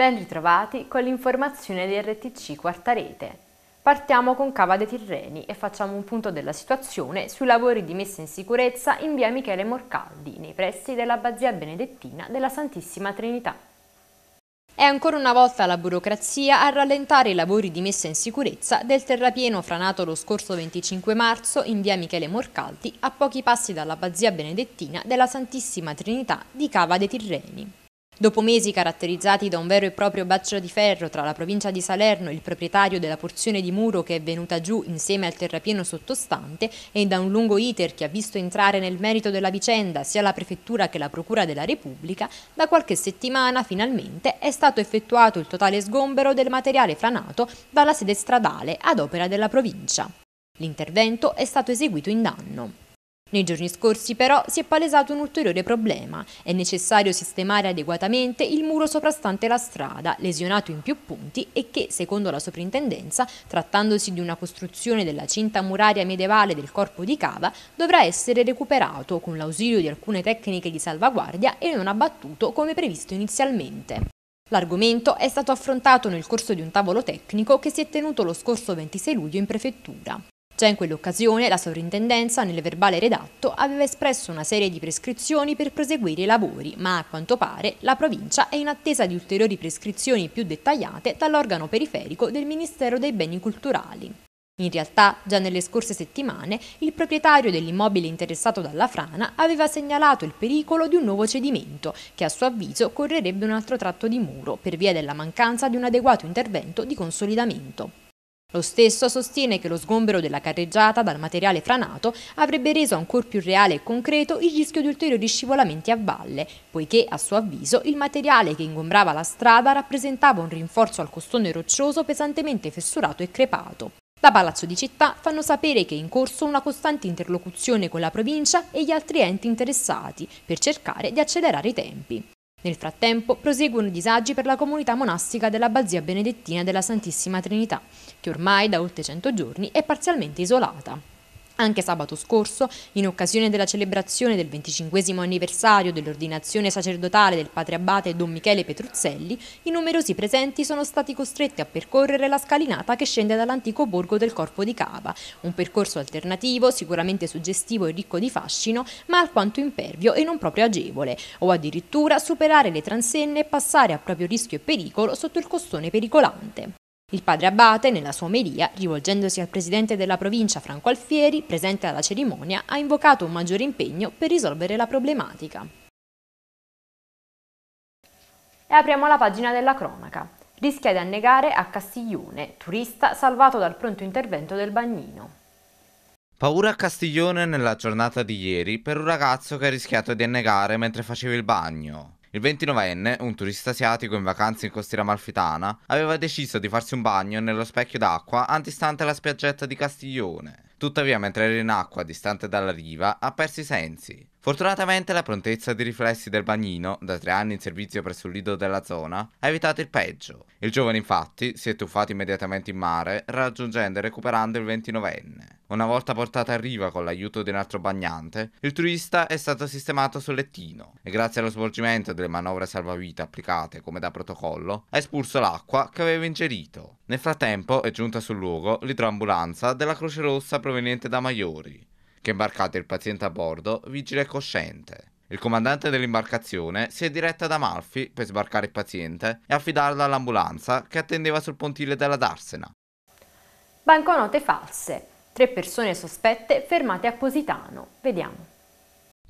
Ben ritrovati con l'informazione di RTC Quarta Rete. Partiamo con Cava dei Tirreni e facciamo un punto della situazione sui lavori di messa in sicurezza in via Michele Morcaldi, nei pressi dell'Abbazia Benedettina della Santissima Trinità. È ancora una volta la burocrazia a rallentare i lavori di messa in sicurezza del terrapieno franato lo scorso 25 marzo in via Michele Morcaldi, a pochi passi dall'Abbazia Benedettina della Santissima Trinità di Cava dei Tirreni. Dopo mesi caratterizzati da un vero e proprio bacio di ferro tra la provincia di Salerno e il proprietario della porzione di muro che è venuta giù insieme al terrapieno sottostante e da un lungo iter che ha visto entrare nel merito della vicenda sia la prefettura che la procura della Repubblica, da qualche settimana finalmente è stato effettuato il totale sgombero del materiale franato dalla sede stradale ad opera della provincia. L'intervento è stato eseguito in danno. Nei giorni scorsi però si è palesato un ulteriore problema. È necessario sistemare adeguatamente il muro soprastante la strada, lesionato in più punti e che, secondo la soprintendenza, trattandosi di una costruzione della cinta muraria medievale del corpo di cava, dovrà essere recuperato con l'ausilio di alcune tecniche di salvaguardia e non abbattuto come previsto inizialmente. L'argomento è stato affrontato nel corso di un tavolo tecnico che si è tenuto lo scorso 26 luglio in prefettura. Già in quell'occasione la sovrintendenza nel verbale redatto aveva espresso una serie di prescrizioni per proseguire i lavori, ma a quanto pare la provincia è in attesa di ulteriori prescrizioni più dettagliate dall'organo periferico del Ministero dei Beni Culturali. In realtà, già nelle scorse settimane, il proprietario dell'immobile interessato dalla frana aveva segnalato il pericolo di un nuovo cedimento, che a suo avviso correrebbe un altro tratto di muro, per via della mancanza di un adeguato intervento di consolidamento. Lo stesso sostiene che lo sgombero della carreggiata dal materiale franato avrebbe reso ancora più reale e concreto il rischio di ulteriori scivolamenti a valle, poiché, a suo avviso, il materiale che ingombrava la strada rappresentava un rinforzo al costone roccioso pesantemente fessurato e crepato. Da Palazzo di Città fanno sapere che è in corso una costante interlocuzione con la provincia e gli altri enti interessati per cercare di accelerare i tempi. Nel frattempo proseguono i disagi per la comunità monastica dell'abbazia benedettina della Santissima Trinità, che ormai da oltre 100 giorni è parzialmente isolata. Anche sabato scorso, in occasione della celebrazione del 25 anniversario dell'ordinazione sacerdotale del padre abate Don Michele Petruzzelli, i numerosi presenti sono stati costretti a percorrere la scalinata che scende dall'antico borgo del Corpo di Cava, un percorso alternativo sicuramente suggestivo e ricco di fascino, ma alquanto impervio e non proprio agevole, o addirittura superare le transenne e passare a proprio rischio e pericolo sotto il costone pericolante. Il padre Abate, nella sua omelia, rivolgendosi al presidente della provincia Franco Alfieri, presente alla cerimonia, ha invocato un maggiore impegno per risolvere la problematica. E apriamo la pagina della cronaca. Rischia di annegare a Castiglione, turista salvato dal pronto intervento del bagnino. Paura a Castiglione nella giornata di ieri per un ragazzo che ha rischiato di annegare mentre faceva il bagno. Il 29enne, un turista asiatico in vacanza in costiera amalfitana, aveva deciso di farsi un bagno nello specchio d'acqua antistante la spiaggetta di Castiglione. Tuttavia, mentre era in acqua, distante dalla riva, ha perso i sensi. Fortunatamente la prontezza di riflessi del bagnino, da tre anni in servizio presso il lido della zona, ha evitato il peggio. Il giovane infatti si è tuffato immediatamente in mare, raggiungendo e recuperando il 29enne. Una volta portata a riva con l'aiuto di un altro bagnante, il turista è stato sistemato sul lettino e grazie allo svolgimento delle manovre salvavita applicate come da protocollo, ha espulso l'acqua che aveva ingerito. Nel frattempo è giunta sul luogo l'idroambulanza della Croce Rossa proveniente da Maiori, che ha imbarcato il paziente a bordo, vigile e cosciente. Il comandante dell'imbarcazione si è diretta ad Amalfi per sbarcare il paziente e affidarlo all'ambulanza che attendeva sul pontile della Darsena. Banconote false. Tre persone sospette fermate a Positano. Vediamo.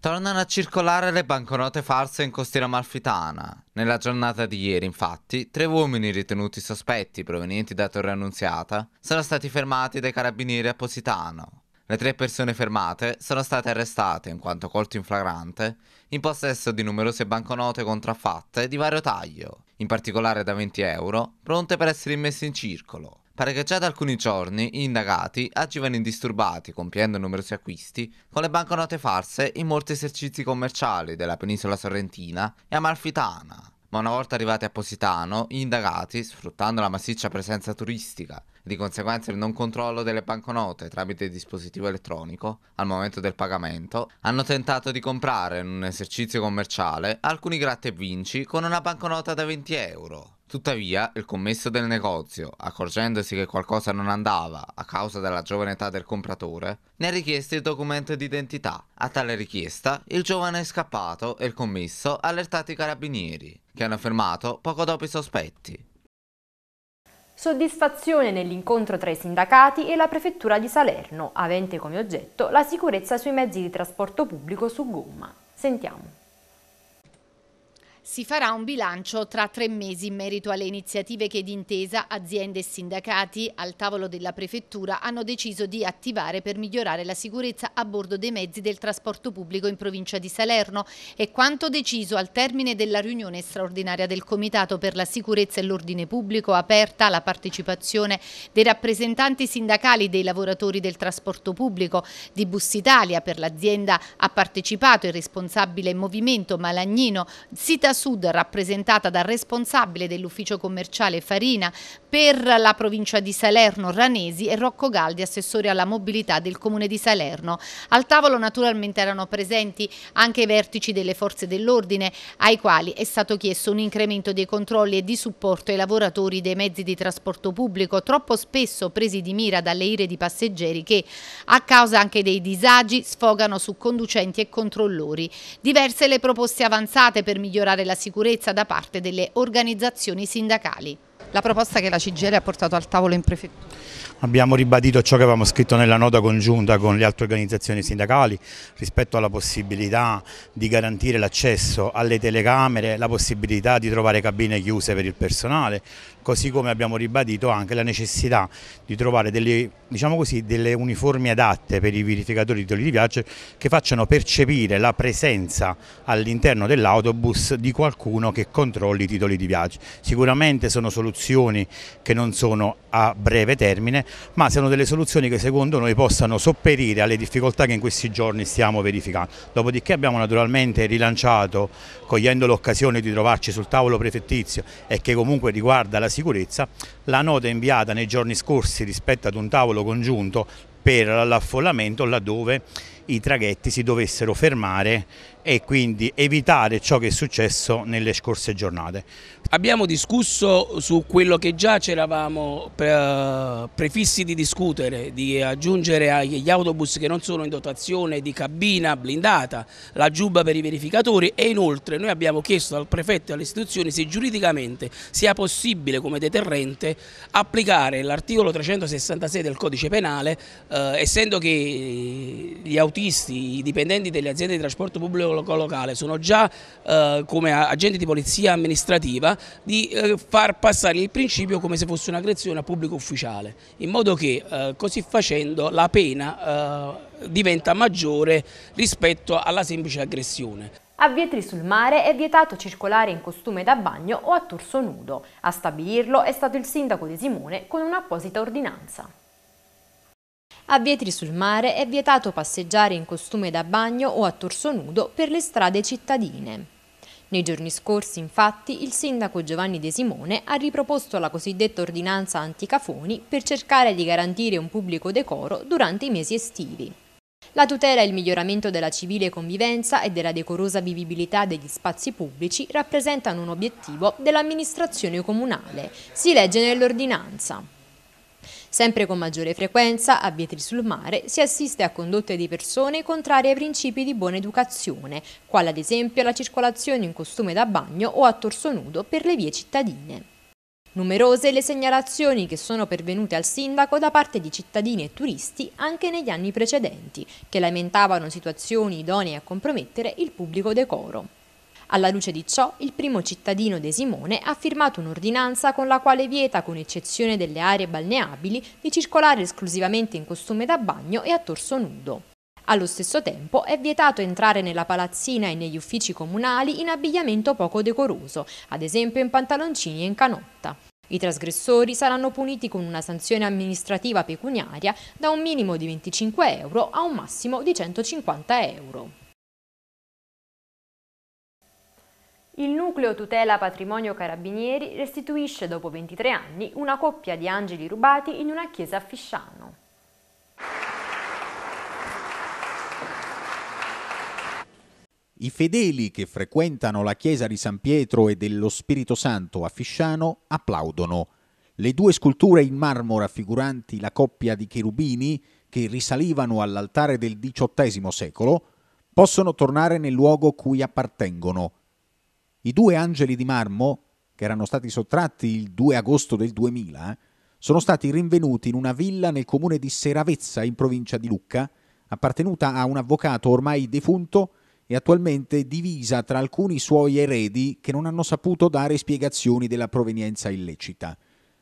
Tornano a circolare le banconote false in costiera malfitana. Nella giornata di ieri, infatti, tre uomini ritenuti sospetti provenienti da Torre Annunziata sono stati fermati dai carabinieri a Positano. Le tre persone fermate sono state arrestate in quanto colti in flagrante in possesso di numerose banconote contraffatte di vario taglio, in particolare da 20 euro, pronte per essere immesse in circolo. Pare che già da alcuni giorni gli indagati agivano indisturbati compiendo numerosi acquisti con le banconote farse in molti esercizi commerciali della penisola sorrentina e amalfitana. Ma una volta arrivati a Positano, gli indagati, sfruttando la massiccia presenza turistica e di conseguenza il non controllo delle banconote tramite il dispositivo elettronico al momento del pagamento, hanno tentato di comprare in un esercizio commerciale alcuni gratta e vinci con una banconota da 20 euro. Tuttavia, il commesso del negozio, accorgendosi che qualcosa non andava a causa della giovane età del compratore, ne ha richiesto il documento d'identità. A tale richiesta, il giovane è scappato e il commesso ha allertato i carabinieri, che hanno fermato poco dopo i sospetti. Soddisfazione nell'incontro tra i sindacati e la prefettura di Salerno, avente come oggetto la sicurezza sui mezzi di trasporto pubblico su gomma. Sentiamo. Si farà un bilancio tra tre mesi in merito alle iniziative che d'intesa aziende e sindacati al tavolo della Prefettura hanno deciso di attivare per migliorare la sicurezza a bordo dei mezzi del trasporto pubblico in provincia di Salerno e quanto deciso al termine della riunione straordinaria del Comitato per la sicurezza e l'ordine pubblico aperta alla partecipazione dei rappresentanti sindacali dei lavoratori del trasporto pubblico di Bus Italia per l'azienda ha partecipato il responsabile in movimento Malagnino Sita Ita Sud, rappresentata dal responsabile dell'ufficio commerciale Farina per la provincia di Salerno, Ranesi, e Rocco Galdi, assessore alla mobilità del comune di Salerno. Al tavolo naturalmente erano presenti anche i vertici delle forze dell'ordine, ai quali è stato chiesto un incremento dei controlli e di supporto ai lavoratori dei mezzi di trasporto pubblico, troppo spesso presi di mira dalle ire di passeggeri che, a causa anche dei disagi, sfogano su conducenti e controllori. Diverse le proposte avanzate per migliorare la sicurezza da parte delle organizzazioni sindacali la proposta che la CGL ha portato al tavolo in prefettura? Abbiamo ribadito ciò che avevamo scritto nella nota congiunta con le altre organizzazioni sindacali rispetto alla possibilità di garantire l'accesso alle telecamere, la possibilità di trovare cabine chiuse per il personale, così come abbiamo ribadito anche la necessità di trovare delle, diciamo così, delle uniformi adatte per i verificatori di titoli di viaggio che facciano percepire la presenza all'interno dell'autobus di qualcuno che controlli i titoli di viaggio. Sicuramente sono soluzioni soluzioni che non sono a breve termine, ma siano delle soluzioni che secondo noi possano sopperire alle difficoltà che in questi giorni stiamo verificando. Dopodiché abbiamo naturalmente rilanciato, cogliendo l'occasione di trovarci sul tavolo prefettizio e che comunque riguarda la sicurezza, la nota inviata nei giorni scorsi rispetto ad un tavolo congiunto per l'affollamento laddove i traghetti si dovessero fermare e quindi evitare ciò che è successo nelle scorse giornate. Abbiamo discusso su quello che già c'eravamo eh, prefissi di discutere, di aggiungere agli autobus che non sono in dotazione di cabina blindata, la giubba per i verificatori e inoltre noi abbiamo chiesto al prefetto e alle istituzioni se giuridicamente sia possibile come deterrente applicare l'articolo 366 del codice penale, eh, essendo che gli autisti, i dipendenti delle aziende di trasporto pubblico locale sono già eh, come agenti di polizia amministrativa di eh, far passare il principio come se fosse un'aggressione a pubblico ufficiale, in modo che eh, così facendo la pena eh, diventa maggiore rispetto alla semplice aggressione. A Vietri sul Mare è vietato circolare in costume da bagno o a torso nudo. A stabilirlo è stato il sindaco di Simone con un'apposita ordinanza. A Vietri sul Mare è vietato passeggiare in costume da bagno o a torso nudo per le strade cittadine. Nei giorni scorsi, infatti, il sindaco Giovanni De Simone ha riproposto la cosiddetta ordinanza anticafoni per cercare di garantire un pubblico decoro durante i mesi estivi. La tutela e il miglioramento della civile convivenza e della decorosa vivibilità degli spazi pubblici rappresentano un obiettivo dell'amministrazione comunale, si legge nell'ordinanza. Sempre con maggiore frequenza, a Vietri sul Mare, si assiste a condotte di persone contrarie ai principi di buona educazione, quale ad esempio la circolazione in costume da bagno o a torso nudo per le vie cittadine. Numerose le segnalazioni che sono pervenute al sindaco da parte di cittadini e turisti anche negli anni precedenti, che lamentavano situazioni idonee a compromettere il pubblico decoro. Alla luce di ciò, il primo cittadino De Simone ha firmato un'ordinanza con la quale vieta, con eccezione delle aree balneabili, di circolare esclusivamente in costume da bagno e a torso nudo. Allo stesso tempo è vietato entrare nella palazzina e negli uffici comunali in abbigliamento poco decoroso, ad esempio in pantaloncini e in canotta. I trasgressori saranno puniti con una sanzione amministrativa pecuniaria da un minimo di 25 euro a un massimo di 150 euro. Il nucleo tutela patrimonio carabinieri restituisce dopo 23 anni una coppia di angeli rubati in una chiesa a Fisciano. I fedeli che frequentano la chiesa di San Pietro e dello Spirito Santo a Fisciano applaudono. Le due sculture in marmo raffiguranti la coppia di cherubini che risalivano all'altare del XVIII secolo possono tornare nel luogo cui appartengono, i due angeli di marmo, che erano stati sottratti il 2 agosto del 2000, eh, sono stati rinvenuti in una villa nel comune di Seravezza, in provincia di Lucca, appartenuta a un avvocato ormai defunto e attualmente divisa tra alcuni suoi eredi che non hanno saputo dare spiegazioni della provenienza illecita.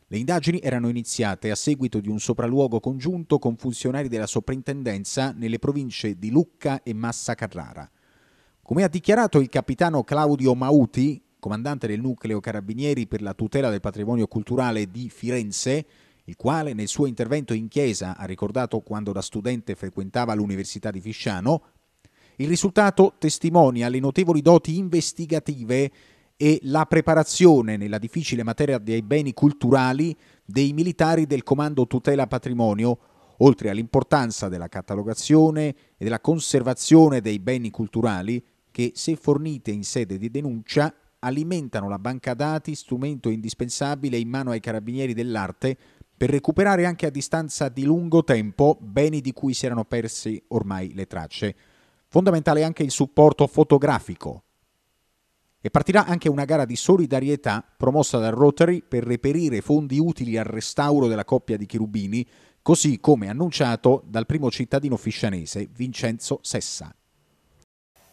Le indagini erano iniziate a seguito di un sopralluogo congiunto con funzionari della soprintendenza nelle province di Lucca e Massa Carrara. Come ha dichiarato il capitano Claudio Mauti, comandante del nucleo Carabinieri per la tutela del patrimonio culturale di Firenze, il quale nel suo intervento in chiesa ha ricordato quando da studente frequentava l'Università di Fisciano, il risultato testimonia le notevoli doti investigative e la preparazione nella difficile materia dei beni culturali dei militari del Comando Tutela Patrimonio, oltre all'importanza della catalogazione e della conservazione dei beni culturali che, se fornite in sede di denuncia, alimentano la banca dati, strumento indispensabile in mano ai carabinieri dell'arte per recuperare anche a distanza di lungo tempo beni di cui si erano persi ormai le tracce. Fondamentale anche il supporto fotografico. E partirà anche una gara di solidarietà promossa dal Rotary per reperire fondi utili al restauro della coppia di Cherubini, così come annunciato dal primo cittadino fiscianese Vincenzo Sessa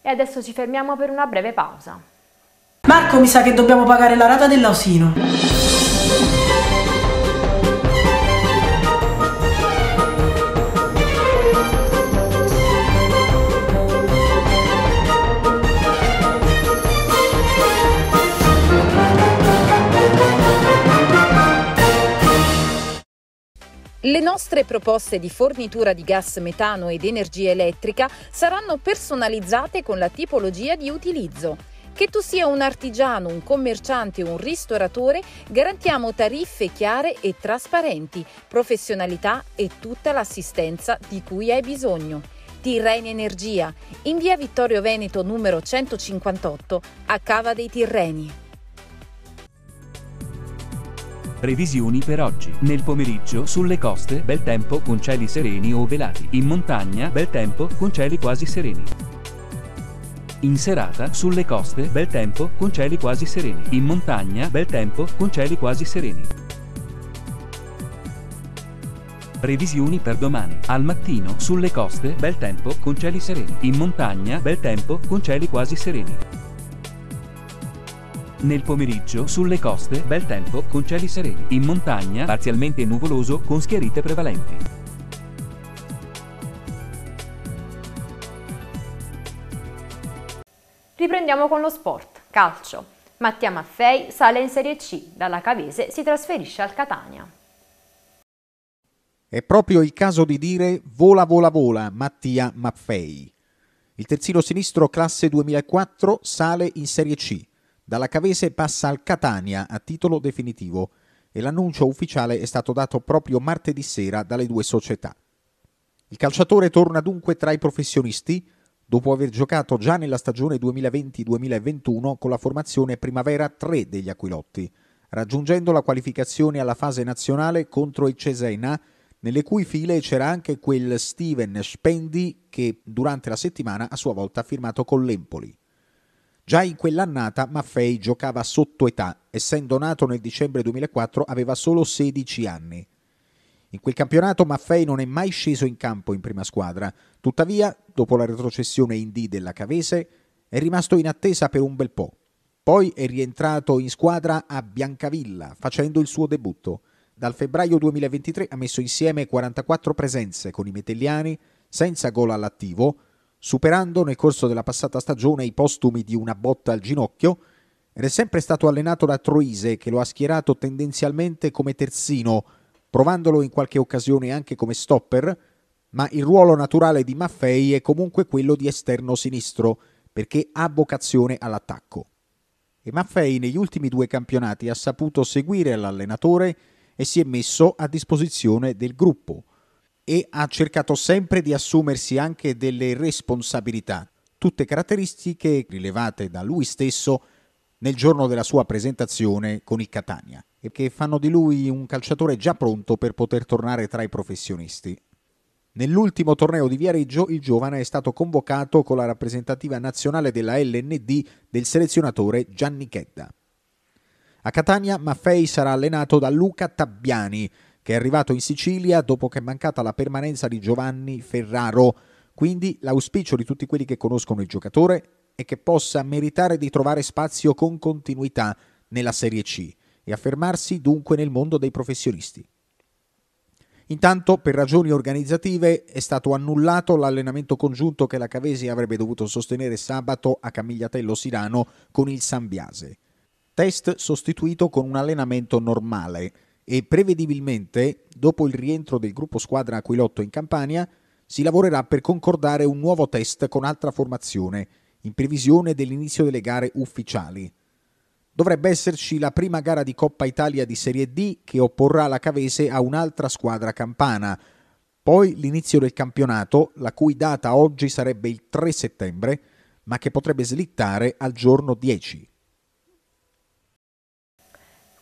e adesso ci fermiamo per una breve pausa. Marco mi sa che dobbiamo pagare la rata dell'ausino. Le nostre proposte di fornitura di gas metano ed energia elettrica saranno personalizzate con la tipologia di utilizzo. Che tu sia un artigiano, un commerciante o un ristoratore, garantiamo tariffe chiare e trasparenti, professionalità e tutta l'assistenza di cui hai bisogno. Tirreni Energia, in via Vittorio Veneto numero 158, a Cava dei Tirreni. Previsioni per oggi. Nel pomeriggio sulle coste bel tempo con cieli sereni o velati. In montagna bel tempo con cieli quasi sereni. In serata sulle coste bel tempo con cieli quasi sereni. In montagna bel tempo con cieli quasi sereni. Previsioni per domani. Al mattino sulle coste bel tempo con cieli sereni. In montagna bel tempo con cieli quasi sereni. Nel pomeriggio, sulle coste, bel tempo con cieli sereni. In montagna, parzialmente nuvoloso con schiarite prevalenti. Riprendiamo con lo sport, calcio. Mattia Maffei sale in Serie C, dalla Cavese si trasferisce al Catania. È proprio il caso di dire vola vola vola Mattia Maffei. Il terzino sinistro classe 2004 sale in Serie C. Dalla Cavese passa al Catania a titolo definitivo e l'annuncio ufficiale è stato dato proprio martedì sera dalle due società. Il calciatore torna dunque tra i professionisti dopo aver giocato già nella stagione 2020-2021 con la formazione Primavera 3 degli Aquilotti, raggiungendo la qualificazione alla fase nazionale contro il Cesena, nelle cui file c'era anche quel Steven Spendi che durante la settimana a sua volta ha firmato con l'Empoli. Già in quell'annata Maffei giocava sotto età, essendo nato nel dicembre 2004 aveva solo 16 anni. In quel campionato Maffei non è mai sceso in campo in prima squadra, tuttavia, dopo la retrocessione in D della Cavese, è rimasto in attesa per un bel po'. Poi è rientrato in squadra a Biancavilla, facendo il suo debutto. Dal febbraio 2023 ha messo insieme 44 presenze con i metelliani, senza gol all'attivo, superando nel corso della passata stagione i postumi di una botta al ginocchio, ed è sempre stato allenato da Troise che lo ha schierato tendenzialmente come terzino, provandolo in qualche occasione anche come stopper, ma il ruolo naturale di Maffei è comunque quello di esterno sinistro, perché ha vocazione all'attacco. E Maffei negli ultimi due campionati ha saputo seguire l'allenatore e si è messo a disposizione del gruppo, e ha cercato sempre di assumersi anche delle responsabilità, tutte caratteristiche rilevate da lui stesso nel giorno della sua presentazione con il Catania e che fanno di lui un calciatore già pronto per poter tornare tra i professionisti. Nell'ultimo torneo di Viareggio il giovane è stato convocato con la rappresentativa nazionale della LND del selezionatore Gianni Chedda. A Catania Maffei sarà allenato da Luca Tabbiani, che è arrivato in Sicilia dopo che è mancata la permanenza di Giovanni Ferraro. Quindi l'auspicio di tutti quelli che conoscono il giocatore è che possa meritare di trovare spazio con continuità nella Serie C e affermarsi dunque nel mondo dei professionisti. Intanto, per ragioni organizzative, è stato annullato l'allenamento congiunto che la Cavesi avrebbe dovuto sostenere sabato a Camigliatello Sirano con il Sambiase. Test sostituito con un allenamento normale e prevedibilmente, dopo il rientro del gruppo squadra Aquilotto in Campania, si lavorerà per concordare un nuovo test con altra formazione, in previsione dell'inizio delle gare ufficiali. Dovrebbe esserci la prima gara di Coppa Italia di Serie D che opporrà la Cavese a un'altra squadra campana, poi l'inizio del campionato, la cui data oggi sarebbe il 3 settembre, ma che potrebbe slittare al giorno 10.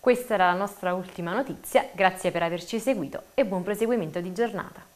Questa era la nostra ultima notizia, grazie per averci seguito e buon proseguimento di giornata.